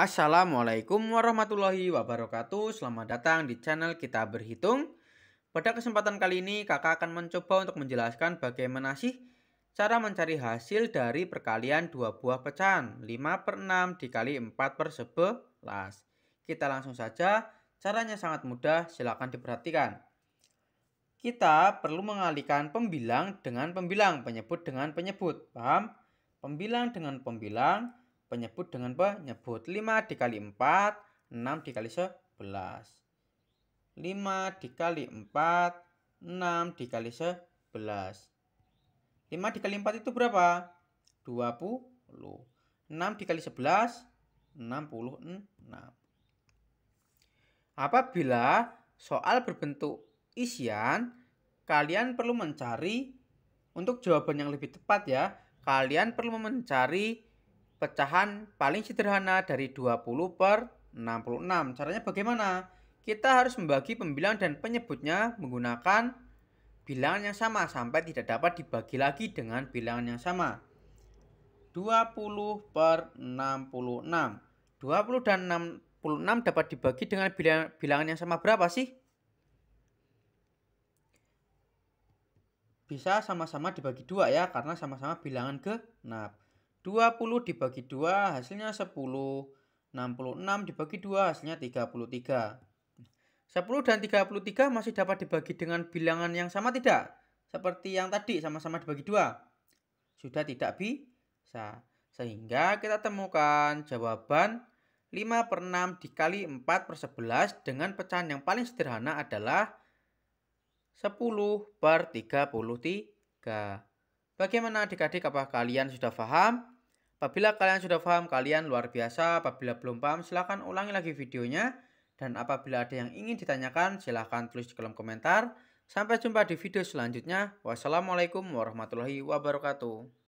Assalamualaikum warahmatullahi wabarakatuh Selamat datang di channel kita berhitung Pada kesempatan kali ini kakak akan mencoba untuk menjelaskan bagaimana sih Cara mencari hasil dari perkalian dua buah pecahan 5 per 6 dikali 4 per 11 Kita langsung saja Caranya sangat mudah silahkan diperhatikan kita perlu mengalihkan pembilang dengan pembilang, penyebut dengan penyebut, paham? Pembilang dengan pembilang, penyebut dengan penyebut. 5 dikali 4, 6 dikali 11. 5 dikali 4, 6 dikali 11. 5 dikali 4 itu berapa? 20. 6 dikali 11, 66. Apabila soal berbentuk isian, kalian perlu mencari untuk jawaban yang lebih tepat ya. Kalian perlu mencari pecahan paling sederhana dari 20 per 66. Caranya bagaimana? Kita harus membagi pembilang dan penyebutnya menggunakan bilangan yang sama sampai tidak dapat dibagi lagi dengan bilangan yang sama. 20 per 66. 20 dan 66 dapat dibagi dengan bilangan, bilangan yang sama berapa sih? Bisa sama-sama dibagi dua ya, karena sama-sama bilangan genap. 20 dibagi 2 hasilnya 10. 66 dibagi 2 hasilnya 33. 10 dan 33 masih dapat dibagi dengan bilangan yang sama tidak? Seperti yang tadi sama-sama dibagi 2. Sudah tidak bisa. Sehingga kita temukan jawaban 5 per 6 dikali 4 per 11 dengan pecahan yang paling sederhana adalah 10 per 33. Bagaimana adik-adik apa kalian sudah paham? Apabila kalian sudah paham, kalian luar biasa. Apabila belum paham, silahkan ulangi lagi videonya. Dan apabila ada yang ingin ditanyakan, silahkan tulis di kolom komentar. Sampai jumpa di video selanjutnya. Wassalamualaikum warahmatullahi wabarakatuh.